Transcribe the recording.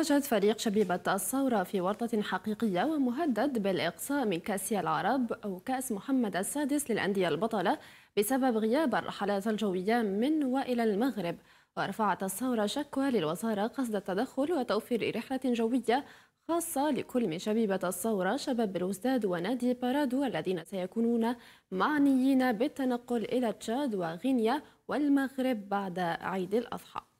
واجهت فريق شبيبة الثورة في ورطة حقيقية ومهدد بالإقصاء من كأس العرب أو كأس محمد السادس للأندية البطلة بسبب غياب الرحلات الجوية من وإلى المغرب ورفعت الثورة شكوى للوزارة قصد التدخل وتوفير رحلة جوية خاصة لكل من شبيبة الثورة شباب بلوزداد ونادي بارادو الذين سيكونون معنيين بالتنقل إلى تشاد وغينيا والمغرب بعد عيد الأضحى